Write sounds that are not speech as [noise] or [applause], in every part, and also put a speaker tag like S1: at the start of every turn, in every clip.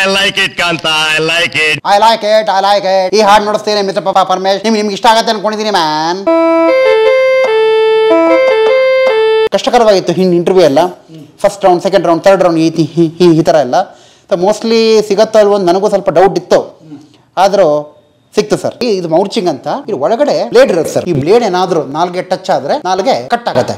S1: I like it ಕಾಂತ I like it I like it I like it ಈ ಹಾಡ್ ನೋಡಿಸ್ತೇನೆ ಮಿತ್ರ ಪಾಪ ಪರಮೇಶ್ ನಿಮ್ಗೆ ನಿಮ್ಗೆ ಇಷ್ಟ ಆಗತ್ತೆ ಅನ್ಕೊಂಡಿದ್ದೀನಿ ಮ್ಯಾನ್ ಕಷ್ಟಕರವಾಗಿತ್ತು ಹಿಂದೆ ಇಂಟರ್ವ್ಯೂ ಎಲ್ಲ first round second round third round ಈ ಈ ಥರ ಎಲ್ಲ ಮೋಸ್ಟ್ಲಿ ಸಿಗತ್ತೋ ಅಲ್ವೊಂದು ನನಗೂ ಸ್ವಲ್ಪ ಡೌಟ್ ಇತ್ತು ಆದರೂ ಸಿಕ್ತು ಸರ್ ಇದು ಮೌರ್ಚಿಂಗ್ ಅಂತ ಇದು ಒಳಗಡೆ ಬ್ಲೇಡ್ ಇರುತ್ತೆ ಸರ್ ಈ ಬ್ಲೇಡ್ ಏನಾದ್ರೂ ನಾಲ್ಗೆ ಟಚ್ ಆದ್ರೆ ನಾಲ್ಗೆ ಕಟ್ ಆಗುತ್ತೆ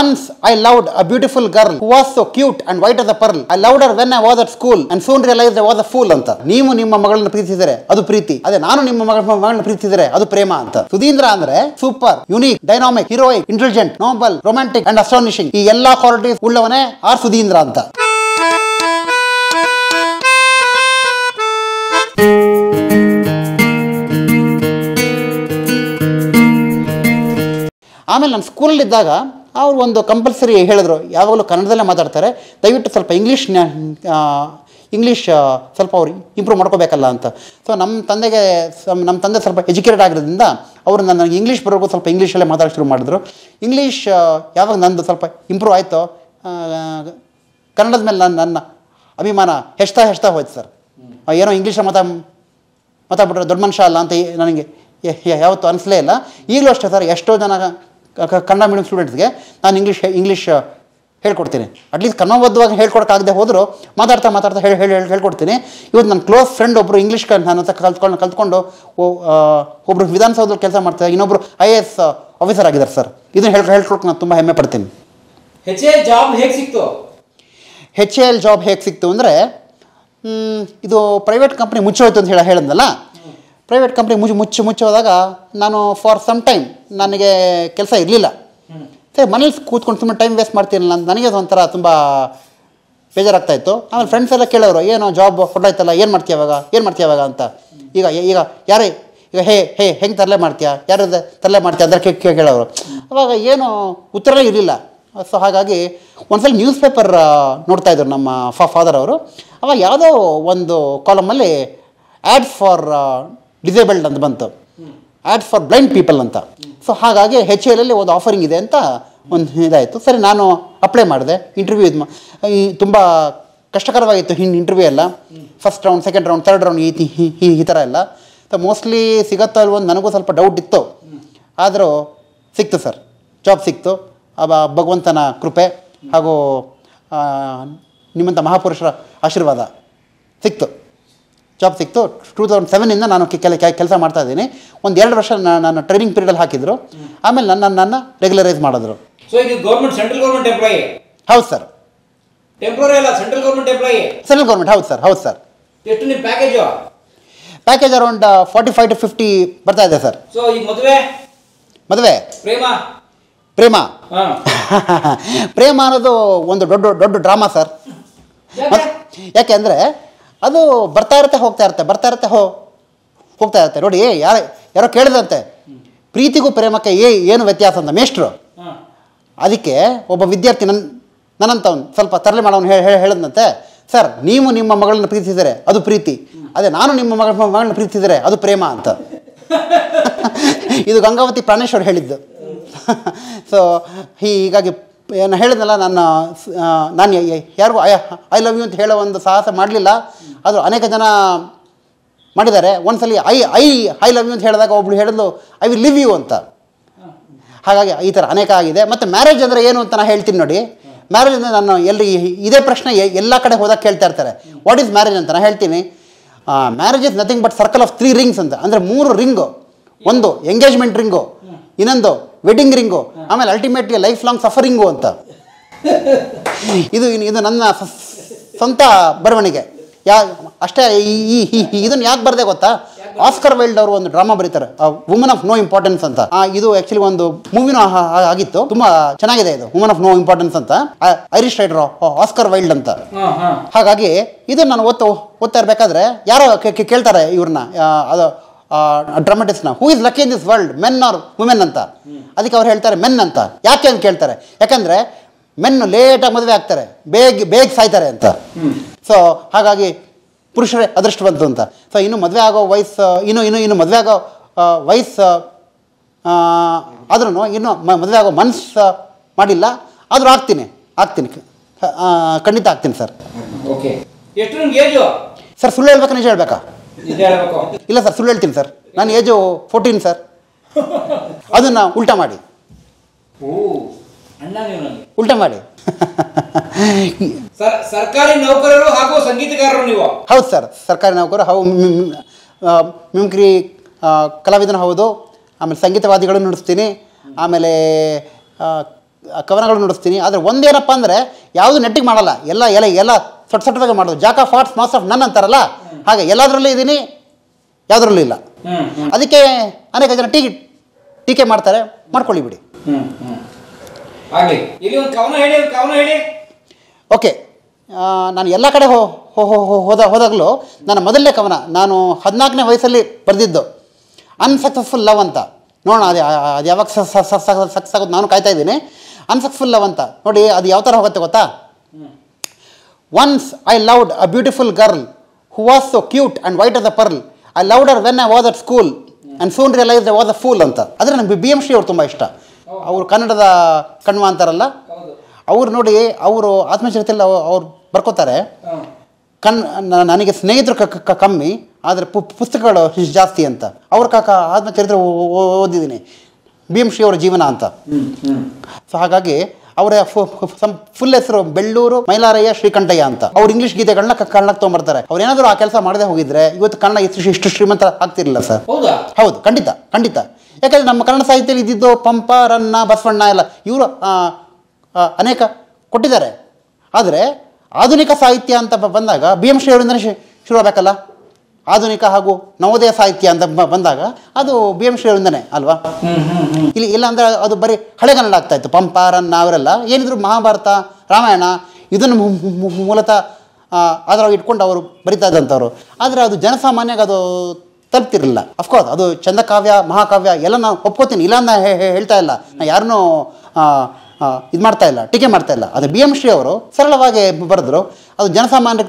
S1: once I loved a beautiful girl who was so cute and white as a pearl I loved her when I was at school and soon realise I was a fool ಅಂತ ನೀವು ನಿಮ್ಮ ಮಗಳನ್ನ ಪ್ರೀತಿಸಿದರೆ ಅದು ಪ್ರೀತಿ ಅದೇ ನಾನು ನಿಮ್ಮ ಮಗಳ ಮಗಳನ್ನ ಪ್ರೀತಿಸಿದರೆ ಅದು ಪ್ರೇಮ ಅಂತ ಸುಧೀಂದ್ರ ಅಂದ್ರೆ super unique dynamic heroic intelligent noble romantic and astonishing ಈ ಎಲ್ಲಾ ಕ್ವಾಲಿಟೀಸ್ ಉಳ್ಳವನೇ ಆರ್ ಸುಧೀಂದ್ರ ಅಂತ ಆಮೇಲೆ ನಾನು ಸ್ಕೂಲಲ್ಲಿದ್ದಾಗ ಅವರು ಒಂದು ಕಂಪಲ್ಸರಿ ಹೇಳಿದ್ರು ಯಾವಾಗಲೂ ಕನ್ನಡದಲ್ಲೇ ಮಾತಾಡ್ತಾರೆ ದಯವಿಟ್ಟು ಸ್ವಲ್ಪ ಇಂಗ್ಲೀಷ್ ಇಂಗ್ಲೀಷ್ ಸ್ವಲ್ಪ ಅವ್ರು ಇಂಪ್ರೂವ್ ಮಾಡ್ಕೋಬೇಕಲ್ಲ ಅಂತ ಸೊ ನಮ್ಮ ತಂದೆಗೆ ನಮ್ಮ ತಂದೆ ಸ್ವಲ್ಪ ಎಜುಕೇಟೆಡ್ ಆಗಿರೋದ್ರಿಂದ ಅವರು ನನ್ನ ಇಂಗ್ಲೀಷ್ ಬರೋಕ್ಕೂ ಸ್ವಲ್ಪ ಇಂಗ್ಲೀಷಲ್ಲೇ ಮಾತಾಡೋ ಶುರು ಮಾಡಿದ್ರು ಇಂಗ್ಲೀಷ್ ಯಾವಾಗ ನಂದು ಸ್ವಲ್ಪ ಇಂಪ್ರೂವ್ ಆಯಿತು ಕನ್ನಡದ ಮೇಲೆ ನನ್ನ ನನ್ನ ಅಭಿಮಾನ ಹೆಚ್ತಾ ಹೆಚ್ತಾ ಹೋಯ್ತು ಸರ್ ಏನೋ ಇಂಗ್ಲೀಷ್ ಮಾತಾ ಮಾತಾಡ್ಬಿಟ್ರೆ ದೊಡ್ಡ ಮನುಷ್ಯ ಅಲ್ಲ ಅಂತ ನನಗೆ ಯಾವತ್ತೂ ಅನಿಸ್ಲೇ ಇಲ್ಲ ಈಗಲೂ ಅಷ್ಟೇ ಸರ್ ಎಷ್ಟೋ ಜನ ಕನ್ನಡ ಮೀಡಿಯಂ ಸ್ಟೂಡೆಂಟ್ಸ್ಗೆ ನಾನು ಇಂಗ್ಲೀಷ್ ಇಂಗ್ಲೀಷ್ ಹೇಳ್ಕೊಡ್ತೀನಿ ಅಟ್ಲೀಸ್ಟ್ ಹೇಳ್ಕೊಡಕ್ಕೆ ಹೇಳ್ಕೊಡೋಕ್ಕಾಗದೆ ಹೋದರೂ ಮಾತಾಡ್ತಾ ಮಾತಾಡ್ತಾ ಹೇಳಿ ಹೇಳಿ ಹೇಳ್ಕೊಡ್ತೀನಿ ಇವತ್ತು ನನ್ನ ಕ್ಲೋಸ್ ಫ್ರೆಂಡ್ ಒಬ್ಬರು ಇಂಗ್ಲೀಷ್ ನಾನು ಅಂತ ಕಲ್ತ್ಕೊಂಡು ಕಲ್ತ್ಕೊಂಡು ಒಬ್ಬರು ವಿಧಾನಸೌಧದಲ್ಲಿ ಕೆಲಸ ಮಾಡ್ತಾರೆ ಇನ್ನೊಬ್ಬರು ಐ ಎ ಎಸ್ ಆಫೀಸರ್ ಆಗಿದ್ದಾರೆ ಸರ್ ಇದನ್ನು ಹೇಳಿ ಹೇಳ್ಕೊಳಕ್ಕೆ ನಾನು ತುಂಬ ಹೆಮ್ಮೆ ಪಡ್ತೀನಿ ಹೆಚ್ ಎ ಎಲ್ ಜಾಬ್ ಹೇಗೆ ಸಿಕ್ತು ಹೆಚ್ ಎ ಎಲ್ ಜಾಬ್ ಹೇಗೆ ಸಿಕ್ತು ಅಂದರೆ ಇದು ಪ್ರೈವೇಟ್ ಕಂಪ್ನಿ ಮುಚ್ಚೋಯ್ತು ಅಂತ ಹೇಳಿ ಹೇಳಿದ್ನಲ್ಲ ಪ್ರೈವೇಟ್ ಕಂಪ್ನಿ ಮುಚ್ಚಿ ಮುಚ್ಚಿ ಮುಚ್ಚೋದಾಗ ನಾನು ಫಾರ್ ಸಮ್ ಟೈಮ್ ನನಗೆ ಕೆಲಸ ಇರಲಿಲ್ಲ ಸರಿ ಮನೇಲಿ ಕೂತ್ಕೊಂಡು ಸುಮ್ಮನೆ ಟೈಮ್ ವೇಸ್ಟ್ ಮಾಡ್ತೀನಿ ನಾನು ನನಗೆ ಒಂಥರ ತುಂಬ ಬೇಜಾರಾಗ್ತಾಯಿತ್ತು ಆಮೇಲೆ ಫ್ರೆಂಡ್ಸ್ ಎಲ್ಲ ಕೇಳೋರು ಏನೋ ಜಾಬ್ ಹೊಡೋಯ್ತಲ್ಲ ಏನು ಮಾಡ್ತೀಯ ಅವಾಗ ಏನು ಮಾಡ್ತೀಯ ಅಂತ ಈಗ ಈಗ ಯಾರೇ ಈಗ ಹೇ ಹೇ ಹೆಂಗೆ ತರಲೆ ಮಾಡ್ತೀಯಾ ಯಾರು ತರಲೆ ಮಾಡ್ತೀಯ ಕೇಳಿ ಕೇಳೋರು ಅವಾಗ ಏನು ಉತ್ತರನೇ ಇರಲಿಲ್ಲ ಸೊ ಹಾಗಾಗಿ ಸಲ ನ್ಯೂಸ್ ಪೇಪರ್ ನೋಡ್ತಾ ಇದ್ರು ನಮ್ಮ ಫಾ ಫಾದರ್ ಅವರು ಅವಾಗ ಯಾವುದೋ ಒಂದು ಕಾಲಮಲ್ಲಿ ಆ್ಯಡ್ ಫಾರ್ ಡಿಸೇಬಲ್ಡ್ ಅಂತ ಬಂತು ಆ್ಯಡ್ ಫಾರ್ ಬ್ಲೈಂಡ್ ಪೀಪಲ್ ಅಂತ ಸೊ ಹಾಗಾಗಿ ಹೆಚ್ ಅಲ್ಲಿ ಒಂದು ಆಫರಿಂಗ್ ಇದೆ ಅಂತ ಒಂದು ಇದಾಯಿತು ಸರಿ ನಾನು ಅಪ್ಲೈ ಮಾಡಿದೆ ಇಂಟರ್ವ್ಯೂ ಇದು ಈ ತುಂಬ ಕಷ್ಟಕರವಾಗಿತ್ತು ಹಿಂದೆ ಇಂಟರ್ವ್ಯೂ ಎಲ್ಲ first round second round third round ಈ ಈ ಥರ ಎಲ್ಲ ಸೊ ಮೋಸ್ಟ್ಲಿ ಸಿಗತ್ತೋ ಒಂದು ನನಗೂ ಸ್ವಲ್ಪ ಡೌಟ್ ಇತ್ತು ಆದರೂ ಸಿಕ್ತು ಸರ್ ಜಾಬ್ ಸಿಕ್ತು ಭಗವಂತನ ಕೃಪೆ ಹಾಗೂ ನಿಮ್ಮಂಥ ಮಹಾಪುರುಷರ ಆಶೀರ್ವಾದ ಸಿಕ್ತು ಜಾಬ್ ಸಿಕ್ತು ಟೂ ತೌಸಂಡ್ ಸೆವೆನಿಂದ ನಾನು ಕೆಲ ಕೆಲಸ ಮಾಡ್ತಾ ಇದ್ದೀನಿ ಒಂದು ಎರಡು ವರ್ಷ ನಾನು ಟ್ರೈನಿಂಗ್ ಪೀರಿಯಡಲ್ಲಿ ಹಾಕಿದ್ರು ಆಮೇಲೆ ನನ್ನ ನನ್ನ ರೆಗ್ಯುಲರೈಸ್ ಮಾಡಿದ್ರು ಸೊ ಇದು ಗೌರ್ಮೆಂಟ್ ಸೆಂಟ್ರಲ್ ಗೌರ್ಮೆಂಟ್ ಎಂಪ್ಲಾಯಿ ಹೌದು ಸರ್ ಟೆಂಪ್ರರಿ ಅಲ್ಲ central government employee central government ಹೌದು ಸರ್ ಹೌದು ಸರ್ ಎಷ್ಟು ನಿಮ್ಮ package package around forty five to fifty ಬರ್ತಾ ಇದೆ ಸರ್ ಸೊ ಈ ಮದುವೆ ಮದುವೆ ಪ್ರೇಮ ಪ್ರೇಮ [laughs] ಪ್ರೇಮ ಅನ್ನೋದು ಒಂದು ದೊಡ್ಡ ದೊಡ್ಡ ಡ್ರಾಮಾ ಸರ್ ಯಾಕೆ ಅಂದರೆ ಅದು ಬರ್ತಾ ಇರುತ್ತೆ ಹೋಗ್ತಾ ಇರುತ್ತೆ ಬರ್ತಾ ಇರುತ್ತೆ ಹೋ ಹೋಗ್ತಾ ಇರುತ್ತೆ ನೋಡಿ ಯಾರು ಯಾರೋ ಕೇಳಿದಂತೆ ಪ್ರೀತಿಗೂ ಪ್ರೇಮಕ್ಕೆ ಏ ಏನು ವ್ಯತ್ಯಾಸ ಅಂತ ಮೇಷ್ಟ್ರು ಅದಕ್ಕೆ ಒಬ್ಬ ವಿದ್ಯಾರ್ಥಿ ನನ್ನ ಒಂದು ಸ್ವಲ್ಪ ತರಲೆ ಮಾಡೋನು ಹೇಳಿ ಹೇಳಿದಂತೆ ಸರ್ ನೀವು ನಿಮ್ಮ ಮಗಳನ್ನ ಪ್ರೀತಿಸಿದರೆ ಅದು ಪ್ರೀತಿ ಅದೇ ನಾನು ನಿಮ್ಮ ಮಗಳ ಮಗಳನ್ನ ಪ್ರೀತಿಸಿದರೆ ಅದು ಪ್ರೇಮ ಅಂತ ಇದು ಗಂಗಾವತಿ ಪ್ರಾಣೇಶ್ವರ್ ಹೇಳಿದ್ದು ಸೊ ಹೀಗಾಗಿ ಏನು ಹೇಳಿದ್ನಲ್ಲ ನನ್ನ ನಾನು ಯಾರಿಗೂ ಐ ಐ ಲವ್ ಯು ಅಂತ ಹೇಳೋ ಒಂದು ಸಾಹಸ ಮಾಡಲಿಲ್ಲ ಆದರೂ ಅನೇಕ ಜನ ಮಾಡಿದ್ದಾರೆ ಒಂದ್ಸಲಿ I I I love you ಅಂತ ಹೇಳಿದಾಗ ಒಬ್ಳು ಹೇಳಿದ್ಲು ಐ ವಿಲ್ ಲಿವ್ ಯು ಅಂತ ಹಾಗಾಗಿ ಈ ಥರ ಅನೇಕ ಆಗಿದೆ ಮತ್ತು ಮ್ಯಾರೇಜ್ ಅಂದರೆ ಏನು ಅಂತ ನಾನು ಹೇಳ್ತೀನಿ ನೋಡಿ ಮ್ಯಾರೇಜ್ ಅಂದರೆ ನಾನು ಎಲ್ಲಿ ಇದೇ ಪ್ರಶ್ನೆ ಎಲ್ಲ ಕಡೆ ಹೋದಾಗ ಕೇಳ್ತಾ ಇರ್ತಾರೆ ವಾಟ್ ಈಸ್ ಮ್ಯಾರೇಜ್ ಅಂತ ನಾನು ಹೇಳ್ತೀನಿ marriage is nothing but circle of three rings ಅಂತ ಅಂದರೆ ಮೂರು ರಿಂಗು ಒಂದು ಎಂಗೇಜ್ಮೆಂಟ್ ರಿಂಗು ಇನ್ನೊಂದು ವೆಡ್ಡಿಂಗ್ ರಿಂಗು ಆಮೇಲೆ ಅಲ್ಟಿಮೇಟ್ಲಿ ಲೈಫ್ ಲಾಂಗ್ ಸಫರಿಂಗು ಅಂತ ಇದು ಇದು ನನ್ನ ಸ್ವಂತ ಬರವಣಿಗೆ ಯಾ ಅಷ್ಟೇ ಈ ಈ ಇದನ್ನು ಯಾಕೆ ಬರದೆ ಗೊತ್ತಾ ಆಸ್ಕರ್ ವೈಲ್ಡ್ ಅವರು ಒಂದು ಡ್ರಾಮಾ ಬರೀತಾರೆ ವುಮನ್ ಆಫ್ ನೋ ಇಂಪಾರ್ಟೆನ್ಸ್ ಅಂತ ಇದು ಆಕ್ಚುಲಿ ಒಂದು ಮೂವಿನೂ ಆಗಿತ್ತು ತುಂಬಾ ಚೆನ್ನಾಗಿದೆ ಇದು ವುಮನ್ ಆಫ್ ನೋ ಇಂಪಾರ್ಟೆನ್ಸ್ ಅಂತ ಐರಿಷ್ ರೈಟರ್ ಆಸ್ಕರ್ ವೈಲ್ಡ್ ಅಂತ ಹಾಗಾಗಿ ಇದನ್ನು ನಾನು ಓದ್ತಾ ಓದ್ತಾ ಇರಬೇಕಾದ್ರೆ ಯಾರೋ ಕೇಳ್ತಾರೆ ಇವ್ರನ್ನ ಅದು ಡ್ರಾಮಾಟಿಸ್ಟ್ನ who is lucky in this world men are women ಅಂತ ಅದಕ್ಕೆ ಅವ್ರು ಹೇಳ್ತಾರೆ ಮೆನ್ ಅಂತ ಯಾಕೆ ಅಂತ ಕೇಳ್ತಾರೆ ಯಾಕಂದ್ರೆ ಮೆನ್ ಲೇಟಾಗಿ ಮದುವೆ ಆಗ್ತಾರೆ ಬೇಗ ಬೇಗ ಸಾಯ್ತಾರೆ ಅಂತ ಸೊ ಹಾಗಾಗಿ ಪುರುಷರೇ ಅದೃಷ್ಟವಂತ ಅಂತ ಸೊ ಇನ್ನು ಮದುವೆ ಆಗೋ ವಯಸ್ಸು ಇನ್ನು ಇನ್ನು ಇನ್ನು ಮದುವೆ ಆಗೋ ವಯಸ್ಸು ಆದ್ರೂ ಇನ್ನು ಮದುವೆ ಆಗೋ ಮನಸ್ಸು ಮಾಡಿಲ್ಲ ಆದರೂ ಆಗ್ತೀನಿ ಆಗ್ತೀನಿ ಖಂಡಿತ ಆಗ್ತೀನಿ ಸರ್ ಓಕೆ ಸರ್ ಸುಳ್ಳು ಹೇಳ್ಬೇಕಾ ನಿಜ ಹೇಳ್ಬೇಕಾ ಇಲ್ಲ ಸರ್ ಸುಳ್ಳು ಹೇಳ್ತೀನಿ ಸರ್ ನಾನು ಏಜು ಫೋರ್ಟೀನ್ ಸರ್ ಅದನ್ನು ಉಲ್ಟಾ ಮಾಡಿ ಉಲ್ಟಾ ಮಾಡಿ [laughs] ಸರ್ಕಾರಿ ನೌಕರರು ಹಾಗೂ ಸಂಗೀತಗಾರರು ನೀವು ಹೌದು ಸರ್ ಸರ್ಕಾರಿ ನೌಕರರು ಹೌದು ಮಿಮಿಕ್ರಿ ಕಲಾವಿದನ ಹೌದು ಆಮೇಲೆ ಸಂಗೀತವಾದಿಗಳು ನುಡಿಸ್ತೀನಿ ಆಮೇಲೆ ಕವನಗಳು ನುಡಿಸ್ತೀನಿ ಆದರೆ ಒಂದೇನಪ್ಪ ಅಂದರೆ ಯಾವುದು ನೆಟ್ಟಿಗೆ ಮಾಡಲ್ಲ ಎಲ್ಲ ಎಲ್ಲ ಎಲ್ಲ ಸೊಟ್ ಸೊಟ್ಟದಾಗ ಮಾಡೋದು jack of arts master of none ಅಂತಾರಲ್ಲ ಹಾಗೆ ಎಲ್ಲದರಲ್ಲೂ ಇದ್ದೀನಿ ಯಾವುದರಲ್ಲೂ ಇಲ್ಲ ಅದಕ್ಕೆ ಅನೇಕ ಜನ ಟೀಕೆ ಟೀಕೆ ಮಾಡ್ತಾರೆ ಮಾಡ್ಕೊಳ್ಳಿ ಬಿಡಿ ಇಲ್ಲಿ ಒಂದು ಕವನ ಹೇಳಿ ಒಂದು ಕವನ ಹೇಳಿ ಓಕೆ ನಾನು ಎಲ್ಲ ಕಡೆ ಹೋ ಹೋ ಹೋ ಹೋದ ಹೋದಾಗಲೂ ನನ್ನ ಮೊದಲನೇ ಕವನ ನಾನು ಹದಿನಾಲ್ಕನೇ ವಯಸ್ಸಲ್ಲಿ ಬರೆದಿದ್ದು ಅನ್ಸಕ್ಸಸ್ಫುಲ್ ಲವ್ ಅಂತ ನೋಡೋಣ ಅದು ಅದು ಯಾವಾಗ ಸಕ್ಸಸ್ ಆಗೋದು ನಾನು ಕಾಯ್ತಾ ಇದ್ದೀನಿ ಅನ್ಸಕ್ಸಸ್ಫುಲ್ ಲವ್ ಅಂತ ನೋಡಿ ಅದು ಯಾವ ಥರ ಹೋಗುತ್ತೆ ಗೊತ್ತಾ once I loved a beautiful girl who was so cute and white as a pearl I loved her when I was at school and soon realise I was a fool ಅಂತ ಆದರೆ ನನಗೆ ಬಿ ಎಮ್ ಶ್ರೀ ಅವ್ರು ತುಂಬ ಇಷ್ಟ ಅವರು ಕನ್ನಡದ ಕಣ್ವ ಅಂತಾರಲ್ಲ ಅವ್ರು ನೋಡಿ ಅವರು ಆತ್ಮಚರಿತೆಯಲ್ಲಿ ಅವ್ರು ಬರ್ಕೋತಾರೆ ಕಣ್ ನನಗೆ ಸ್ನೇಹಿತರು ಕಮ್ಮಿ ಆದರೆ ಪುಸ್ತಕಗಳು ಜಾಸ್ತಿ ಅಂತ ಅವ್ರ ಕಾಕ ಆತ್ಮಚರಿತ್ರೆ ಓದಿದ್ದೀನಿ ಬಿ ಎಂ ಶ್ರೀ ಅವರ ಜೀವನ ಅಂತ ಸೊ ಹಾಗಾಗಿ ಅವರ ಫುಲ್ ಹೆಸರು ಬೆಳ್ಳೂರು ಮೈಲಾರಯ್ಯ ಶ್ರೀಕಂಠಯ್ಯ ಅಂತ ಅವ್ರು ಇಂಗ್ಲಿಷ್ ಗೀತೆಗಳನ್ನ ಕನ್ನಡಕ್ಕೆ ತೊಗೊಂಡ್ಬರ್ತಾರೆ ಅವ್ರು ಏನಾದರೂ ಆ ಕೆಲಸ ಮಾಡದೆ ಹೋಗಿದ್ರೆ ಇವತ್ತು ಕನ್ನಡ ಇಷ್ಟು ಇಷ್ಟು ಶ್ರೀಮಂತ ಆಗ್ತಿರಲಿಲ್ಲ ಸರ್ ಹೌದು ಖಂಡಿತ ಖಂಡಿತ ಯಾಕಂದ್ರೆ ನಮ್ಮ ಕನ್ನಡ ಸಾಹಿತ್ಯದಲ್ಲಿ ಇದ್ದಿದ್ದು ಪಂಪ ರನ್ನ ಬಸವಣ್ಣ ಎಲ್ಲ ಇವರು ಅನೇಕ ಕೊಟ್ಟಿದ್ದಾರೆ ಆದರೆ ಆಧುನಿಕ ಸಾಹಿತ್ಯ ಅಂತ ಬಂದಾಗ ಬಿ ಎಂ ಶ್ರೀಯವರಿಂದನೇ ಶುರು ಆಗಬೇಕಲ್ಲ ಆಧುನಿಕ ಹಾಗೂ ನವೋದಯ ಸಾಹಿತ್ಯ ಅಂತ ಬಂದಾಗ ಅದು ಬಿ ಎಂ ಅವರಿಂದನೇ ಅಲ್ವಾ ಇಲ್ಲಿ ಇಲ್ಲ ಅದು ಬರೀ ಹಳೆಗನ್ನಡ ಆಗ್ತಾ ಇತ್ತು ರನ್ನ ಅವರೆಲ್ಲ ಏನಿದ್ರು ಮಹಾಭಾರತ ರಾಮಾಯಣ ಇದನ್ನು ಮೂಲತಃ ಅದರಾಗ ಇಟ್ಕೊಂಡು ಅವರು ಬರಿತಾ ಇದ್ದಂಥವ್ರು ಆದರೆ ಅದು ಜನಸಾಮಾನ್ಯಾಗ ಅದು ತಲುಪ್ತಿರಲಿಲ್ಲ ಅಫ್ಕೋರ್ಸ್ ಅದು ಚಂದಕಾವ್ಯ ಮಹಾಕಾವ್ಯ ಎಲ್ಲ ನಾನು ಒಪ್ಕೋತೀನಿ ಇಲ್ಲ ಅಂತ ಹೇಳ್ತಾ ಇಲ್ಲ ನಾನು ಯಾರನ್ನೂ ಇದು ಮಾಡ್ತಾ ಇಲ್ಲ ಟೀಕೆ ಮಾಡ್ತಾ ಇಲ್ಲ ಅದು ಬಿ ಎಮ್ ಶ್ರೀ ಅವರು ಸರಳವಾಗಿ ಬರೆದ್ರು ಅದು ಜನಸಾಮಾನ್ಯ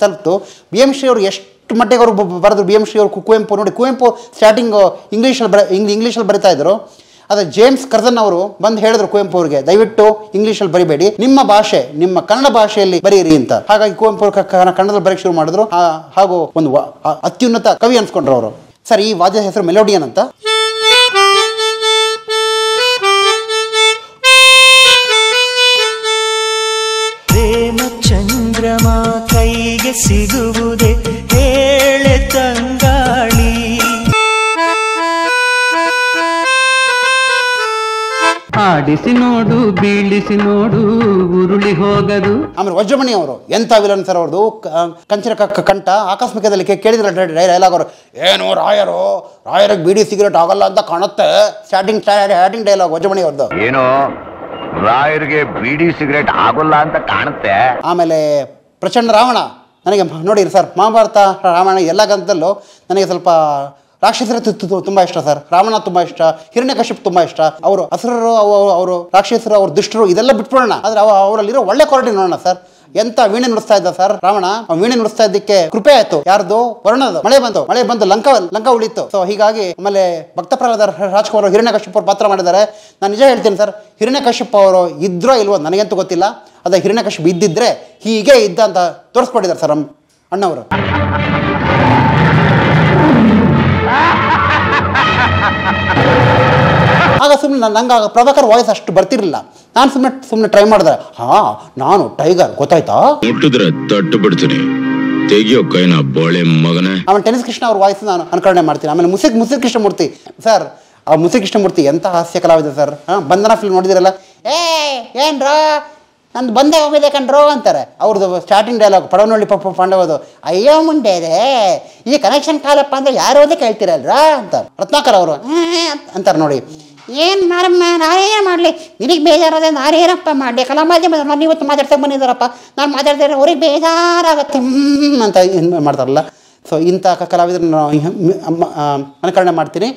S1: ತಲುಪಿತು ಬಿ ಎಮ್ ಶ್ರೀ ಅವರು ಎಷ್ಟು ಮಟ್ಟಿಗೆ ಅವರು ಬರೆದ್ರು ಬಿ ಎಮ್ ಶ್ರೀ ಅವರು ಕುವೆಂಪು ನೋಡಿ ಕುವೆಂಪು ಸ್ಟಾರ್ಟಿಂಗು ಇಂಗ್ಲೀಷಲ್ಲಿ ಬರ ಇಂಗ್ ಇಂಗ್ಲೀಷಲ್ಲಿ ಬರಿತಾ ಇದ್ರು ಆದರೆ ಜೇಮ್ಸ್ ಕರ್ದನ್ ಅವರು ಬಂದು ಹೇಳಿದ್ರು ಕುವೆಂಪು ಅವರಿಗೆ ದಯವಿಟ್ಟು ಇಂಗ್ಲೀಷಲ್ಲಿ ಬರಿಬೇಡಿ ನಿಮ್ಮ ಭಾಷೆ ನಿಮ್ಮ ಕನ್ನಡ ಭಾಷೆಯಲ್ಲಿ ಬರೀರಿ ಅಂತ ಹಾಗಾಗಿ ಕುವೆಂಪು ಅವರು ಕನ್ನಡದಲ್ಲಿ ಬರೀಕ್ಷೆ ಶುರು ಮಾಡಿದ್ರು ಹಾಗೂ ಒಂದು ಅತ್ಯುನ್ನತ ಕವಿ ಅನ್ಸ್ಕೊಂಡ್ರು ಅವರು ಸರ್ ಈ ವಾದ್ಯದ ಹೆಸರು ಮೆಲೋಡಿಯನ್ ಅಂತ ಚಂದ್ರಮ ಕೈಗೆ ಸಿಗುವುದೇ ಹೇಳೆ ತಂಗಾಳಿ ಆಡಿಸಿ ನೋಡು ಬೀಳಿಸಿ ನೋಡು ಉರುಳಿ ಹೋಗದು ಆಮೇಲೆ ವಜ್ರಮಣಿ ಅವರು ಎಂತ ವಿಲನ್ ಸರ್ ಅವ್ರದ್ದು ಕಂಚಿನ ಕಂಠ ಆಕಸ್ಮಿಕದಲ್ಲಿ ಕೇಳಿದ್ರೆ ಡೈಲಾಗ್ ಅವರು ಏನು ರಾಯರು ರಾಯರಿಗೆ ಬೀಡಿ ಸಿಗರೇಟ್ ಆಗಲ್ಲ ಅಂತ ಕಾಣುತ್ತೆ ಸ್ಟಾರ್ಟಿಂಗ್ ಸ್ಟಾರ್ಟಿಂಗ್ ಡೈಲಾಗ್ ವಜ್ರಮಣಿ ಅವ್ರದ್ದು ಏನು ರಾಯರಿಗೆ ಬೀಡಿ ಸಿಗರೇಟ್ ಆಗೋಲ್ಲ ಅಂತ ಕಾಣುತ್ತೆ ಆಮೇಲೆ ಪ್ರಚಂಡ ರಾವಣ ನನಗೆ ನೋಡಿರಿ ಸರ್ ಮಹಾಭಾರತ ರಾಮಾಯಣ ಎಲ್ಲ ಗ್ರಂಥದಲ್ಲೂ ನನಗೆ ಸ್ವಲ್ಪ ರಾಕ್ಷಸರ ತುಂಬ ಇಷ್ಟ ಸರ್ ರಾವಣ ತುಂಬ ಇಷ್ಟ ಹಿರಣ್ಯಕಶ್ಯಪ್ ತುಂಬ ಇಷ್ಟ ಅವರು ಹಸರರು ಅವರು ರಾಕ್ಷಸರು ಅವರು ದುಷ್ಟರು ಇದೆಲ್ಲ ಬಿಟ್ಬಿಡೋಣ ಆದರೆ ಅವರಲ್ಲಿರೋ ಒಳ್ಳೆ ಕ್ವಾಲಿಟಿ ನೋಡೋಣ ಸರ್ ಎಂತ ವೀಣೆ ನುಡಿಸ್ತಾ ಇದ್ದ ಸರ್ ರಾವಣ ವೀಣೆ ನುಡಿಸ್ತಾ ಇದ್ದಕ್ಕೆ ಕೃಪೆ ಆಯ್ತು ಯಾರ್ದು ವರ್ಣದ ಮಳೆ ಬಂತು ಮಳೆ ಬಂದು ಲಂಕ ಲಂಕ ಉಳಿತು ಸೊ ಹೀಗಾಗಿ ಆಮೇಲೆ ಭಕ್ತ ಪ್ರಹ್ಲಾದ ರಾಜ್ಕುಮಾರ್ ಹಿರಣ್ಯ ಕಶ್ಯಪ್ ಅವರು ಪಾತ್ರ ಮಾಡಿದ್ದಾರೆ ನಾನು ನಿಜ ಹೇಳ್ತೀನಿ ಸರ್ ಹಿರಣ್ಯ ಅವರು ಇದ್ರೋ ಇಲ್ವೋ ನನಗಂತೂ ಗೊತ್ತಿಲ್ಲ ಅದ ಹಿರಣ್ಯ ಇದ್ದಿದ್ರೆ ಹೀಗೆ ಇದ್ದ ಅಂತ ತೋರಿಸ್ಬಿಟ್ಟಿದ್ದಾರೆ ಸರ್ ನಮ್ಮ ಅಣ್ಣವರು ಆಗ ಸುಮ್ಮನೆ ನಾನು ನಂಗೆ ಪ್ರಭಾಕರ್ ವಾಯ್ಸ್ ಅಷ್ಟು ಬರ್ತಿರಲಿಲ್ಲ ನಾನು ಸುಮ್ಮನೆ ಸುಮ್ಮನೆ ಟ್ರೈ ಮಾಡಿದೆ ಹಾ ನಾನು ಟೈಗರ್ ಗೊತ್ತಾಯ್ತಾ ಹುಟ್ಟಿದ್ರೆ ತಟ್ಟು ಬಿಡ್ತೀನಿ ತೆಗಿಯೋ ಕೈನ ಬಾಳೆ ಮಗನೇ ಆಮೇಲೆ ಟೆನಿಸ್ ಕೃಷ್ಣ ಅವ್ರ ವಾಯ್ಸ್ ನಾನು ಅನುಕರಣೆ ಮಾಡ್ತೀನಿ ಆಮೇಲೆ ಮುಸಿಕ್ ಮುಸಿಕ್ ಕೃಷ್ಣಮೂರ್ತಿ ಸರ್ ಆ ಮುಸಿಕ್ ಕೃಷ್ಣಮೂರ್ತಿ ಎಂಥ ಹಾಸ್ಯ ಕಲಾವಿದ ಸರ್ ಹಾ ಬಂಧನ ಫಿಲ್ಮ್ ನೋಡಿದಿರಲ್ಲ ಏ ಏನ್ರಾ ನಂದು ಬಂದೇ ಹೋಗಿದೆ ಕಣ್ರೋ ಅಂತಾರೆ ಅವ್ರದ್ದು ಸ್ಟಾರ್ಟಿಂಗ್ ಡೈಲಾಗ್ ಪಡವನಹಳ್ಳಿ ಪಪ್ಪ ಪಾಂಡವದು ಅಯ್ಯೋ ಮುಂಡೆ ಇದೆ ಈ ಕನೆಕ್ಷನ್ ಕಾಲಪ್ಪ ಅಂದ್ರೆ ಯಾರು ಅಂತ ಕೇಳ್ತಿರಲ್ರಾ ಅಂತ ರತ್ನಾಕರ್ ಅವರು ಅಂತಾರೆ ನೋಡಿ ಏನು ಮಾರಮ್ಮ ನಾರೇ ಮಾಡಲಿ ನಿನಗೆ ಬೇಜಾರಾದ್ರೆ ನಾನೇನಪ್ಪ ಮಾಡಲಿ ಕಲಾ ಮಾಧ್ಯಮ ನಾನು ಇವತ್ತು ಮಾತಾಡ್ತಾ ಬಂದಿದ್ದಾರಪ್ಪ ನಾನು ಮಾತಾಡ್ತಾರೆ ಅವ್ರಿಗೆ ಬೇಜಾರಾಗುತ್ತೆ ಅಂತ ಏನು ಮಾಡ್ತಾರಲ್ಲ ಸೊ ಇಂಥ ಕಲಾವಿದರನ್ನ ಅನುಕರಣೆ ಮಾಡ್ತೀನಿ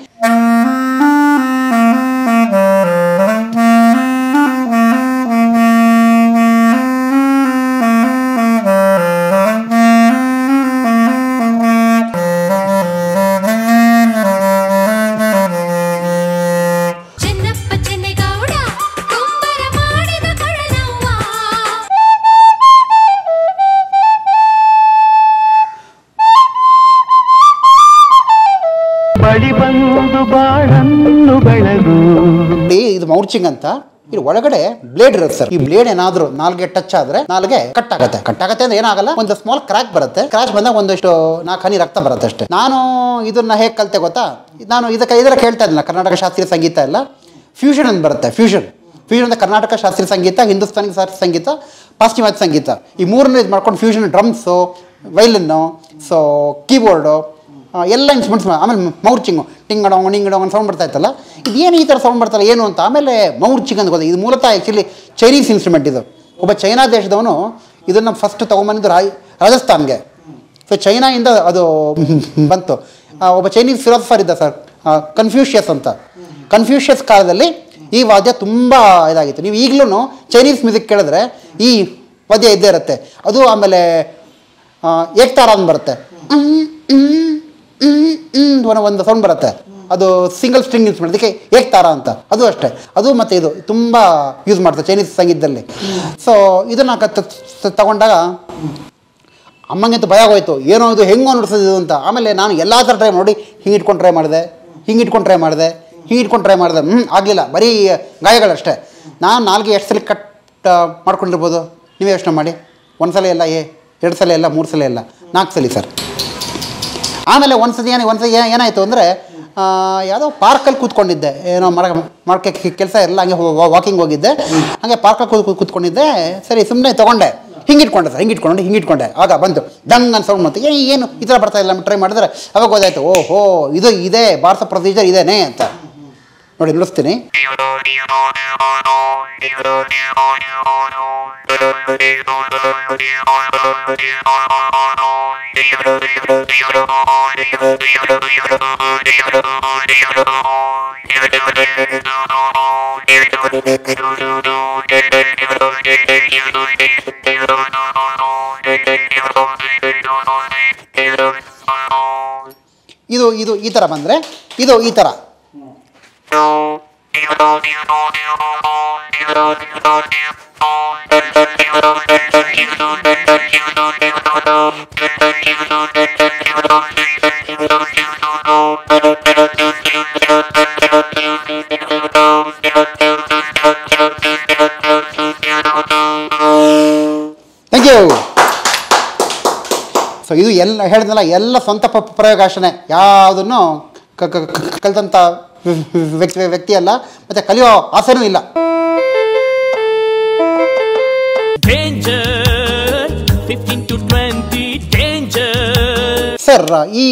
S1: ಬಾಳನ್ನು ಬೆಳೆದು ಇದು ಮೌರ್ಚಿಂಗ್ ಅಂತ ಇದು ಒಳಗಡೆ ಬ್ಲೇಡ್ ಇರುತ್ತೆ ಸರ್ ಈ ಬ್ಲೇಡ್ ಏನಾದ್ರೂ ನಾಲ್ಗೆ ಟಚ್ ಆದ್ರೆ ನಾಲ್ಗೆ ಕಟ್ ಆಗುತ್ತೆ ಕಟ್ ಆಗತ್ತೆ ಅಂದ್ರೆ ಏನಾಗಲ್ಲ ಒಂದು ಸ್ಮಾಲ್ ಕ್ರಾಕ್ ಬರುತ್ತೆ ಕ್ರಾಚ್ ಬಂದಾಗ ಒಂದಷ್ಟು ನಾಲ್ಕು ಹನಿ ರಕ್ತ ಬರುತ್ತೆ ಅಷ್ಟೇ ನಾನು ಇದನ್ನ ಹೇಗೆ ಕಲಿತೆ ಗೊತ್ತಾ ನಾನು ಇದಕ್ಕೆ ಇದರ ಕೇಳ್ತಾ ಕರ್ನಾಟಕ ಶಾಸ್ತ್ರೀಯ ಸಂಗೀತ ಎಲ್ಲ ಫ್ಯೂಷನ್ ಅಂತ ಬರುತ್ತೆ ಫ್ಯೂಷನ್ ಫ್ಯೂಷನ್ ಅಂದ್ರೆ ಕರ್ನಾಟಕ ಶಾಸ್ತ್ರೀಯ ಸಂಗೀತ ಹಿಂದೂಸ್ತಾನಿ ಶಾಸ್ತ್ರೀಯ ಸಂಗೀತ ಪಾಶ್ಚಿಮಾತ್ಯ ಸಂಗೀತ ಈ ಮೂರನ್ನ ಇದು ಮಾಡ್ಕೊಂಡು ಫ್ಯೂಷನ್ ಡ್ರಮ್ಸು ವೈಲನ್ನು ಸೊ ಕೀಬೋರ್ಡು ಎಲ್ಲ ಇನ್ಸ್ಟ್ರೂಮೆಂಟ್ಸ್ ಆಮೇಲೆ ಮೌರ್ಚಿಂಗು ಟಿಂಗಡೋಂಗ್ ನಿಂಗಡೋಂಗ್ ಅಂತ ಸೌಂಡ್ ಬರ್ತಾ ಇತ್ತಲ್ಲ ಇದು ಏನು ಈ ಥರ ಸೌಂಡ್ ಬರ್ತಾರೆ ಏನು ಅಂತ ಆಮೇಲೆ ಮೌರ್ಚಿಂಗ್ ಅಂತ ಇದು ಮೂಲತಃ ಆ್ಯಕ್ಚುಲಿ ಚೈನೀಸ್ ಇನ್ಸ್ಟ್ರುಮೆಂಟ್ ಇದು ಒಬ್ಬ ಚೈನಾ ದೇಶದವನು ಇದನ್ನು ಫಸ್ಟ್ ತೊಗೊಂಬಂದಿದ್ದು ರಾಯ್ ರಾಜಸ್ಥಾನ್ಗೆ ಸೊ ಚೈನಾಯಿಂದ ಅದು [laughs] ಬಂತು ಒಬ್ಬ ಚೈನೀಸ್ ಫಿಲಾಸಫರ್ ಇದ್ದ ಸರ್ ಕನ್ಫ್ಯೂಷಿಯಸ್ ಅಂತ ಕನ್ಫ್ಯೂಷಿಯಸ್ ಕಾಲದಲ್ಲಿ ಈ ವಾದ್ಯ ತುಂಬ ಇದಾಗಿತ್ತು ನೀವು ಈಗಲೂ ಚೈನೀಸ್ ಮ್ಯೂಸಿಕ್ ಕೇಳಿದ್ರೆ ಈ ವಾದ್ಯ ಇದ್ದೇ ಇರುತ್ತೆ ಅದು ಆಮೇಲೆ ಏಕ್ತಾರ ಅಂತ ಬರುತ್ತೆ ಧ್ವನ ಒಂದು ಸೌಂಡ್ ಬರುತ್ತೆ ಅದು ಸಿಂಗಲ್ ಸ್ಟ್ರಿಂಗ್ ಇನ್ಸ್ಟ್ರೂಮೆಂಟ್ ಅದಕ್ಕೆ ತಾರ ಅಂತ ಅದು ಅಷ್ಟೇ ಅದು ಮತ್ತು ಇದು ತುಂಬ ಯೂಸ್ ಮಾಡ್ತಾರೆ ಚೈನೀಸ್ ಸಂಗೀತದಲ್ಲಿ ಸೊ ಇದನ್ನು ತಗೊಂಡಾಗ ಅಮ್ಮಂಗಂತೂ ಭಯ ಆಗೋಯ್ತು ಏನೋ ಇದು ಹೆಂಗೋ ನುಡಿಸೋದು ಅಂತ ಆಮೇಲೆ ನಾನು ಎಲ್ಲ ಥರ ಟ್ರೈ ನೋಡಿ ಹಿಂಗೆ ಇಟ್ಕೊಂಡು ಟ್ರೈ ಮಾಡಿದೆ ಹಿಂಗೆ ಇಟ್ಕೊಂಡು ಟ್ರೈ ಮಾಡಿದೆ ಹಿಂಗೆ ಇಟ್ಕೊಂಡು ಟ್ರೈ ಮಾಡಿದೆ ಹ್ಞೂ ಆಗಲಿಲ್ಲ ಬರೀ ಗಾಯಗಳಷ್ಟೇ ನಾನು ನಾಲ್ಗೆ ಎಷ್ಟು ಸಲ ಕಟ್ ಮಾಡ್ಕೊಂಡಿರ್ಬೋದು ನೀವೇ ಯೋಚನೆ ಮಾಡಿ ಒಂದು ಸಲ ಎಲ್ಲ ಏ ಎರಡು ಸಲ ಎಲ್ಲ ಮೂರು ಸಲ ಎಲ್ಲ ನಾಲ್ಕು ಸಲ ಸರ್ ಆಮೇಲೆ ಒಂದ್ಸತಿ ಏನು ಒಂದ್ಸತಿ ಏನಾಯಿತು ಅಂದರೆ ಯಾವುದೋ ಪಾರ್ಕಲ್ಲಿ ಕೂತ್ಕೊಂಡಿದ್ದೆ ಏನೋ ಮರ ಮರಕ್ಕೆ ಕೆಲಸ ಇರಲ್ಲ ಹಂಗೆ ವಾಕಿಂಗ್ ಹೋಗಿದ್ದೆ ಹಾಗೆ ಪಾರ್ಕಲ್ಲಿ ಕೂತ್ ಕೂತ್ಕೊಂಡಿದ್ದೆ ಸರಿ ಸುಮ್ಮನೆ ತೊಗೊಂಡೆ ಹಿಂಗೆ ಇಟ್ಕೊಂಡೆ ಸರ್ ಹಿಂಗೆ ಇಟ್ಕೊಂಡು ಹಿಂಗೆ ಇಟ್ಕೊಂಡೆ ಆಗ ಬಂತು ದಂಗ್ ನನ್ನ ಸೌಂಡ್ ಮತ್ತೆ ಏನು ಈ ಥರ ಬರ್ತಾ ಇಲ್ಲ ಟ್ರೈ ಮಾಡಿದ್ರೆ ಅವಾಗ ಗೊತ್ತಾಯ್ತು ಓಹೋ ಇದು ಇದೆ ಭಾರತ ಪ್ರೊಸೀಜರ್ ಇದೇನೆ ಅಂತ ನೋಡಿ ನುಡಿಸ್ತೀನಿ ಇದು ಇದು ಈ ಥರ ಬಂದರೆ ಇದು ಈ ಥರ ಥ್ಯಾಂಕ್ ಯು ಸೊ ಇದು ಎಲ್ಲ ಹೇಳಿದ್ನಲ್ಲ ಎಲ್ಲ ಸ್ವಂತ ಪ್ರಯೋಗಾಶನೆ ಯಾವುದನ್ನು ಕಲ್ತಂಥ ವ್ಯಕ್ತಿ ಅಲ್ಲ ಮತ್ತೆ ಕಲಿಯೋ ಆಸೆನೂ ಇಲ್ಲ ಸರ್ ಈ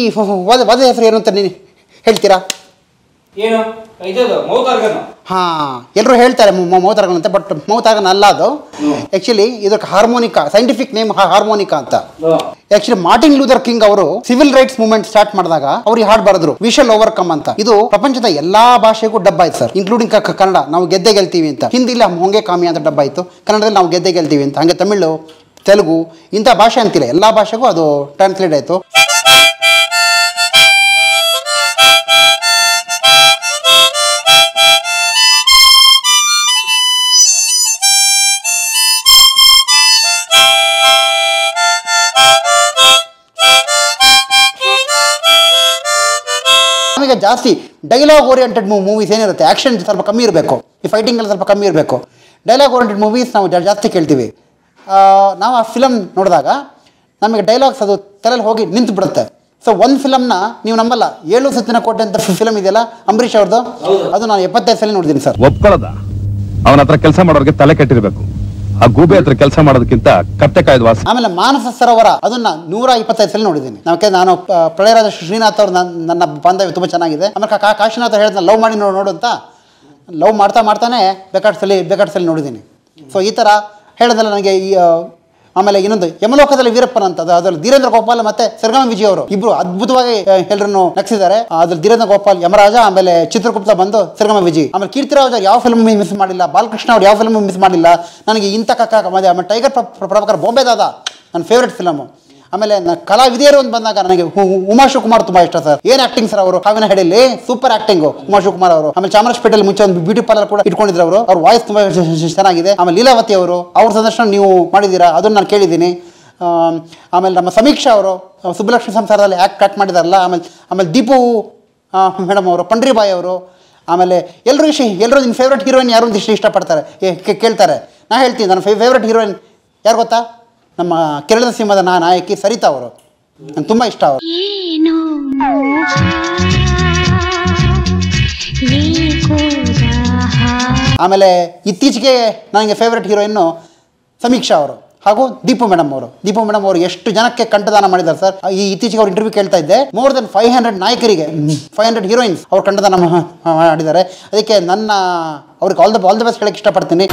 S1: ವಾದ ಹೆಸರು ಏನು ಅಂತ ನೀನು ಹೇಳ್ತೀರಾ ಏನು ಹಾ ಎಲ್ಲರೂ ಹೇಳ್ತಾರೆ ಮೌತಾರ್ಗನ್ ಅಂತ ಬಟ್ ಮೌತಾರ್ಗನ್ ಅಲ್ಲ ಅದು ಆಕ್ಚುಲಿ ಇದಕ್ಕೆ ಹಾರ್ಮೋನಿಕಾ ಸೈಂಟಿಫಿಕ್ ನೇಮ್ ಹಾರ್ಮೋನಿಕಾ ಅಂತ ಆಕ್ಚುಲಿ ಮಾರ್ಟಿನ್ ಲೂಥರ್ ಕಿಂಗ್ ಅವರು ಸಿವಿಲ್ ರೈಟ್ಸ್ ಮೂವ್ಮೆಂಟ್ ಸ್ಟಾರ್ಟ್ ಮಾಡಿದಾಗ ಅವ್ರಿಗೆ ಹಾಡ್ ಬರೆದ್ರು ವಿಶಲ್ ಓವರ್ ಕಮ್ ಅಂತ ಇದು ಪ್ರಪಂಚದ ಎಲ್ಲಾ ಭಾಷೆಗೂ ಡಬ್ ಆಯ್ತು ಸರ್ ಇನ್ಕ್ಲೂಡಿಂಗ್ ಕನ್ನಡ ನಾವು ಗೆದ್ದೆ ಗೆಲ್ತೀವಿ ಅಂತ ಇಲ್ಲ ಹೊಂಗೆ ಕಾಮಿ ಅಂತ ಡಬ್ ಆಯ್ತು ಕನ್ನಡದಲ್ಲಿ ನಾವು ಗೆದ್ದೆ ಗೆಲ್ತೀವಿ ಅಂತ ಹಂಗೆ ತಮಿಳು ತೆಲುಗು ಇಂಥ ಭಾಷೆ ಅಂತಿಲ್ಲ ಎಲ್ಲ ಭಾಷೆಗೂ ಅದು ಟ್ರಾನ್ಸ್ಲೇಟ್ ಆಯ್ತು ಈಗ ಜಾಸ್ತಿ ಡೈಲಾಗ್ ಓರಿಯೆಂಟೆಡ್ ಮೂವೀಸ್ ಏನಿರುತ್ತೆ ಆ್ಯಕ್ಷನ್ ಸ್ವಲ್ಪ ಕಮ್ಮಿ ಇರಬೇಕು ಈ ಎಲ್ಲ ಸ್ವಲ್ಪ ಕಮ್ಮಿ ಇರಬೇಕು ಡೈಲಾಗ್ ಓರಿಯೆಂಟೆಡ್ ಮೂವೀಸ್ ನಾವು ಜಾಸ್ತಿ ಕೇಳ್ತೀವಿ ನಾವು ಆ ಫಿಲಮ್ ನೋಡಿದಾಗ ನಮಗೆ ಡೈಲಾಗ್ಸ್ ಅದು ತಲೆಯಲ್ಲಿ ಹೋಗಿ ನಿಂತು ಬಿಡುತ್ತೆ ಸೊ ಒಂದು ಫಿಲಮ್ನ ನೀವು ನಂಬಲ್ಲ ಏಳು ಸುತ್ತಿನ ಕೋಟೆ ಅಂತ ಫಿಲಮ್ ಇದೆಯಲ್ಲ ಅಂಬರೀಷ್ ಅವ್ರದ್ದು ಅದು ನಾನು ಎಪ್ಪತ್ತೈದು ಸಲ ನೋಡಿದ್ದೀನಿ ಸರ್ ಒಪ್ಕೊಳ್ಳೋದ ಅವನ ಹತ್ರ ಕೆಲಸ ಮಾಡೋರಿಗೆ ತಲೆ ಕೆಟ್ಟಿರಬೇಕು ಆ ಗೂಬೆ ಹತ್ರ ಕೆಲಸ ಮಾಡೋದಕ್ಕಿಂತ ಕತ್ತೆ ಕಾಯ್ದ ವಾಸ ಆಮೇಲೆ ಮಾನಸ ಸರೋವರ ಅದನ್ನ ನೂರ ಇಪ್ಪತ್ತೈದು ಸಲ ನೋಡಿದ್ದೀನಿ ನಮಗೆ ನಾನು ಪ್ರಳಯರಾಜ ಶ್ರೀನಾಥ್ ಅವ್ರು ನನ್ನ ಬಾಂಧವ್ಯ ತುಂಬಾ ಚೆನ್ನಾಗಿದೆ ಆಮೇಲೆ ಕಾಶಿನಾಥ್ ಹೇಳಿದ ಲವ್ ಮಾಡಿ ನೋಡು ನೋಡು ಅಂತ ಲವ್ ಮಾಡ್ತಾ ಮಾಡ್ತಾನೆ ಬೇಕಾಡ್ಸಲಿ ಸಲ ಬೇಕಾಡ್ ಸಲ ನೋಡಿದ್ದೀನಿ ಸೊ ಈ ತರ ಹೇಳೋದಲ್ಲ ನನಗೆ ಈ ಆಮೇಲೆ ಇನ್ನೊಂದು ಯಮಲೋಕದಲ್ಲಿ ವೀರಪ್ಪನ ಅಂತ ಅದ್ರಲ್ಲಿ ಧೀರೇಂದ್ರ ಗೋಪಾಲ್ ಮತ್ತೆ ಸರ್ಗಮ ವಿಜಯ್ ಅವರು ಇಬ್ರು ಅದ್ಭುತವಾಗಿ ಎಲ್ಲರನ್ನು ನಕ್ಸಿದ್ದಾರೆ ಅದ್ರಲ್ಲಿ ಧೀರೇಂದ್ರ ಗೋಪಾಲ್ ಯಮರಾಜ ಆಮೇಲೆ ಚಿತ್ರಗುಪ್ತ ಬಂದು ಸರ್ಗಮ ವಿಜಯ್ ಆಮೇಲೆ ಕೀರ್ತಿರಾವ್ ಯಾವ ಫಿಲ್ಮ್ ಮಿಸ್ ಮಾಡಿಲ್ಲ ಬಾಲಕೃಷ್ಣ ಅವ್ರು ಯಾವ ಫಿಲ್ಮ್ ಮಿಸ್ ಮಾಡಿಲ್ಲ ನನಗೆ ಇಂಥ ಕಕ್ಕ ಆಮೇಲೆ ಟೈಗರ್ ಪ್ರಭಾಕರ್ ಬಾಂಬೆ ದಾದ ನನ್ನ ಫೇವ್ರೆಟ್ ಫಿಲಮ್ ಆಮೇಲೆ ಕಲಾವಿದೆಯರು ಒಂದು ಬಂದಾಗ ನನಗೆ ಉಮಾ ಕುಮಾರ್ ತುಂಬಾ ಇಷ್ಟ ಸರ್ ಏನ್ ಆಕ್ಟಿಂಗ್ ಸರ್ ಅವರು ಕಾವಿನ ಹಡಿಯಲ್ಲಿ ಸೂಪರ್ ಆಕ್ಟಿಂಗ್ ಉಮಾ ಕುಮಾರ್ ಅವರು ಆಮೇಲೆ ಚಾಮರಾಜಪೇಟೆಯಲ್ಲಿ ಮುಂಚೆ ಒಂದು ಬ್ಯೂಟಿ ಪಾರ್ಲರ್ ಕೂಡ ಇಟ್ಕೊಂಡಿದ್ರು ಅವರು ಅವ್ರ ವಾಯ್ಸ್ ತುಂಬಾ ಚೆನ್ನಾಗಿದೆ ಆಮೇಲೆ ಲೀಲಾವತಿ ಅವರು ಅವ್ರ ಸಂದರ್ಶನ ನೀವು ಮಾಡಿದ್ದೀರಾ ಅದನ್ನು ನಾನು ಕೇಳಿದ್ದೀನಿ ಆಮೇಲೆ ನಮ್ಮ ಸಮೀಕ್ಷಾ ಅವರು ಸುಬ್ಬಲಕ್ಷ್ಮಿ ಸಂಸಾರದಲ್ಲಿ ಆ್ಯಕ್ಟ್ ಕಟ್ ಮಾಡಿದಾರಲ್ಲ ಆಮೇಲೆ ಆಮೇಲೆ ದೀಪು ಮೇಡಮ್ ಅವರು ಪಂಡ್ರಿಬಾಯಿ ಅವರು ಆಮೇಲೆ ಎಲ್ಲರೂ ಇಷ್ಟ ಎಲ್ಲರೂ ನಿಮ್ಮ ಫೇವ್ರೇಟ್ ಹೀರೋಯಿನ್ ಯಾರು ಅಂತ ಇಷ್ಟ ಇಷ್ಟಪಡ್ತಾರೆ ಕೇಳ್ತಾರೆ ನಾನು ಹೇಳ್ತೀನಿ ನನ್ನ ಫೇವ್ರೆಟ್ ಹೀರೋಯಿನ್ ಯಾರು ಗೊತ್ತಾ ನಮ್ಮ ಕೇರಳದ ಸಿಂಹದ ನಾ ನಾಯಕಿ ಸರಿತಾ ಅವರು ನಂಗೆ ತುಂಬ ಇಷ್ಟ ಅವರು ಆಮೇಲೆ ಇತ್ತೀಚೆಗೆ ನನಗೆ ಫೇವ್ರೆಟ್ ಹೀರೋಯಿನ್ನು ಸಮೀಕ್ಷಾ ಅವರು ಹಾಗೂ ದೀಪು ಮೇಡಮ್ ಅವರು ದೀಪು ಮೇಡಮ್ ಅವರು ಎಷ್ಟು ಜನಕ್ಕೆ ಕಂಠದಾನ ಮಾಡಿದ್ದಾರೆ ಸರ್ ಈ ಇತ್ತೀಚೆಗೆ ಅವ್ರು ಇಂಟರ್ವ್ಯೂ ಕೇಳ್ತಾ ಇದ್ದೆ ಮೋರ್ ದೆನ್ ಫೈವ್ ಹಂಡ್ರೆಡ್ ನಾಯಕರಿಗೆ ಫೈವ್ ಹಂಡ್ರೆಡ್ ಹೀರೋಯಿನ್ಸ್ ಅವ್ರು ಕಂಠದಾನ ಮಾಡಿದ್ದಾರೆ ಅದಕ್ಕೆ ನನ್ನ ಅವ್ರಿಗೆ all the all the best ಹೇಳಕ್ಕೆ ಇಷ್ಟಪಡ್ತೀನಿ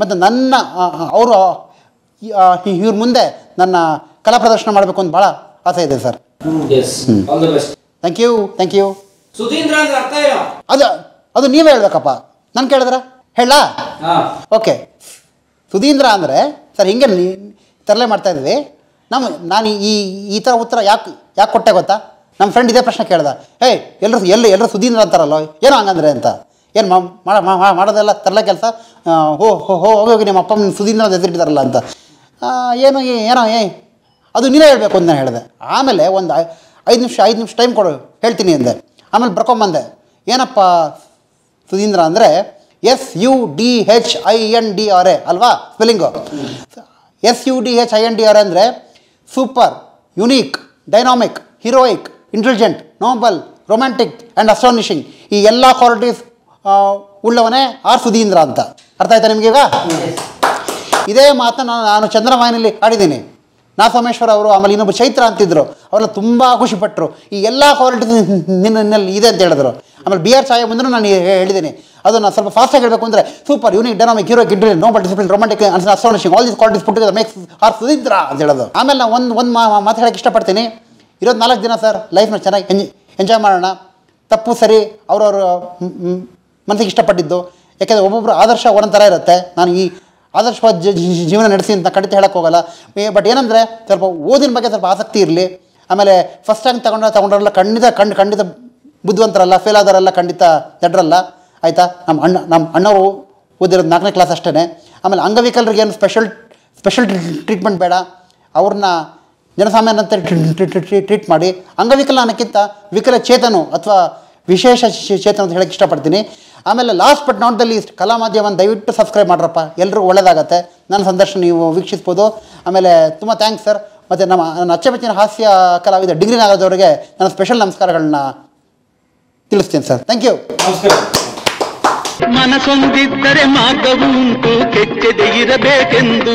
S1: ಮತ್ತು ನನ್ನ ಅವರು ಇವ್ರ ಮುಂದೆ ನನ್ನ ಕಲಾ ಪ್ರದರ್ಶನ ಮಾಡಬೇಕು ಅಂತ ಭಾಳ ಆಸೆ ಇದೆ sir thank you thank you ಅದು ಅದು ನೀವೇ ಹೇಳ್ಬೇಕಪ್ಪ ನಾನು ಕೇಳಿದ್ರ ಹೇಳ ಓಕೆ ಸುಧೀಂದ್ರ ಅಂದರೆ ಸರ್ ಹಿಂಗೆ ತರಲೆ ಮಾಡ್ತಾ ಇದ್ವಿ ನಮ್ಮ ನಾನು ಈ ಈ ಥರ ಉತ್ತರ ಯಾಕೆ ಯಾಕೆ ಕೊಟ್ಟೆ ಗೊತ್ತಾ ನಮ್ಮ ಫ್ರೆಂಡ್ ಇದೇ ಪ್ರಶ್ನೆ ಕೇಳ್ದ ಏಯ್ ಎಲ್ಲರೂ ಎಲ್ಲಿ ಎಲ್ಲರೂ ಸುಧೀಂದ್ರ ಅಂತಾರಲ್ಲೋ ಏನೋ ಹಂಗಂದ್ರೆ ಅಂತ ಏನು ಮಾ ಮಾಡೋದಲ್ಲ ತರಲ ಕೆಲಸ ಹೋ ಹೋ ಹೋಗಿ ನಿಮ್ಮ ಅಪ್ಪ ಸುದೀನ ಹೆಸರಿಟ್ಟಿದಾರಲ್ಲ ಅಂತ ಏನು ಏನೋ ಏಯ್ ಅದು ನೀನೇ ಹೇಳಬೇಕು ಅಂತ ಹೇಳಿದೆ ಆಮೇಲೆ ಒಂದು ಐದು ನಿಮಿಷ ಐದು ನಿಮಿಷ ಟೈಮ್ ಕೊಡು ಹೇಳ್ತೀನಿ ಅಂದೆ ಆಮೇಲೆ ಬರ್ಕೊಂಬಂದೆ ಏನಪ್ಪ ಸುಧೀಂದ್ರ ಅಂದರೆ S U D H I N D R A ಅಲ್ವಾ spelling S U D H I N D R A ಅಂದರೆ super unique dynamic heroic intelligent noble romantic and astonishing ಈ ಎಲ್ಲ ಕ್ವಾಲಿಟೀಸ್ ಉಳ್ಳವನೇ ಆರ್ ಸುಧೀಂದ್ರ ಅಂತ ಅರ್ಥ ಆಯ್ತಾ ನಿಮಗೀಗ ಇದೇ ಮಾತನ್ನ ನಾನು ನಾನು ಚಂದ್ರವಾಹಿನಿಯಲ್ಲಿ ಆಡಿದ್ದೀನಿ ನಾ ಸೋಮೇಶ್ವರ ಅವರು ಆಮೇಲೆ ಇನ್ನೊಬ್ಬರು ಚೈತ್ರ ಅಂತಿದ್ರು ಅವರೆಲ್ಲ ತುಂಬ ಖುಷಿಪಟ್ಟರು ಈ ಎಲ್ಲ ಕ್ವಾಲಿಟಿ ನಿನ್ನಲ್ಲಿ ಇದೆ ಅಂತ ಹೇಳಿದ್ರು ಆಮೇಲೆ ಬಿ ಆರ್ ಸಾಹೇಬ್ ಬಂದರೂ ನಾನು ಹೇಳಿದ್ದೀನಿ ಅದನ್ನು ಸ್ವಲ್ಪ ಫಾಸ್ಟಾಗಿ ಹೇಳಬೇಕು ಅಂದರೆ ಸೂಪರ್ ಯೂನಿಕ್ ಡೈನಾಮಿಕ್ ಹೀರೋ ಗಿಡ್ ನೋ ಬಟ್ ಡಿಸಿಪ್ಲಿನ್ ರೊಮ್ಯಾಂಟಿಕ್ ಅನ್ಸ್ all this qualities put makes our Sudhindra ಅಂತ ಹೇಳೋದು ಆಮೇಲೆ ನಾನು ಒಂದು ಒಂದು ಮಾತು ಹೇಳೋಕ್ಕೆ ಇಷ್ಟಪಡ್ತೀನಿ ಇರೋದು ನಾಲ್ಕು ದಿನ ಸರ್ ಲೈಫ್ನ ಚೆನ್ನಾಗಿ ಎಂಜಾಯ್ ಮಾಡೋಣ ತಪ್ಪು ಸರಿ ಅವರವರು ಮನಸ್ಸಿಗೆ ಇಷ್ಟಪಟ್ಟಿದ್ದು ಯಾಕೆಂದರೆ ಒಬ್ಬೊಬ್ಬರು ಆದರ್ಶ ಒಂದೊಂದು ಥರ ಇರುತ್ತೆ ನಾನು ಈ ಆದರ್ಶವಾದ ಜೀವನ ನಡೆಸಿ ಅಂತ ಖಂಡಿತ ಹೋಗಲ್ಲ ಬಟ್ ಏನಂದರೆ ಸ್ವಲ್ಪ ಓದಿನ ಬಗ್ಗೆ ಸ್ವಲ್ಪ ಆಸಕ್ತಿ ಇರಲಿ ಆಮೇಲೆ ಫಸ್ಟ್ ರ್ಯಾಂಕ್ ತಗೊಂಡ್ರೆ ತಗೊಂಡ್ರಲ್ಲ ಖಂಡಿತ ಕಂಡು ಖಂಡಿತ ಬುದ್ಧಿವಂತರಲ್ಲ ಫೇಲ್ ಆದರಲ್ಲ ಖಂಡಿತ ದಡ್ರಲ್ಲ ಆಯಿತಾ ನಮ್ಮ ಅಣ್ಣ ನಮ್ಮ ಅಣ್ಣವರು ಓದಿರೋದು ನಾಲ್ಕನೇ ಕ್ಲಾಸ್ ಅಷ್ಟೇ ಆಮೇಲೆ ಅಂಗವಿಕಲರಿಗೆ ಏನು ಸ್ಪೆಷಲ್ ಸ್ಪೆಷಲ್ ಟ್ರೀಟ್ಮೆಂಟ್ ಬೇಡ ಅವ್ರನ್ನ ಜನಸಾಮಾನ್ಯರಂತೆ ಟ್ರೀಟ್ ಮಾಡಿ ಅಂಗವಿಕಲ ಅನ್ನೋಕ್ಕಿಂತ ಚೇತನು ಅಥವಾ ವಿಶೇಷ ಚೇತನ ಅಂತ ಹೇಳಕ್ಕೆ ಇಷ್ಟಪಡ್ತೀನಿ ಆಮೇಲೆ last but not the least ಕಲಾ ಮಾಧ್ಯಮವನ್ನು ದಯವಿಟ್ಟು ಸಬ್ಸ್ಕ್ರೈಬ್ ಮಾಡ್ರಪ್ಪ ಎಲ್ಲರೂ ಒಳ್ಳೆಯದಾಗತ್ತೆ ನನ್ನ ಸಂದರ್ಶನ ನೀವು ವೀಕ್ಷಿಸ್ಬೋದು ಆಮೇಲೆ ತುಂಬ ಥ್ಯಾಂಕ್ಸ್ ಸರ್ ಮತ್ತು ನಮ್ಮ ನನ್ನ ಅಚ್ಚಮೆಚ್ಚಿನ ಹಾಸ್ಯ ಕಲಾವಿದ ಡಿಗ್ರಿ ನಾಗರಾಜ್ ನನ್ನ ಸ್ಪೆಷಲ್ ನಮಸ್ಕಾರಗಳನ್ನ ತಿಳಿಸ್ತೀನಿ ಸರ್ ಥ್ಯಾಂಕ್ ಯು ಮನಸ್ಸೊಂದಿದ್ದರೆ ಮಾರ್ಗವುಂಟು ಕೆಚ್ಚದೆ ಇರಬೇಕೆಂದು